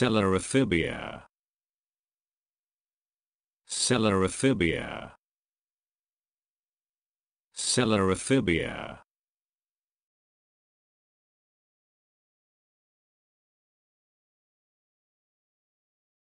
Celerophobia. Celerophobia. Celerophobia.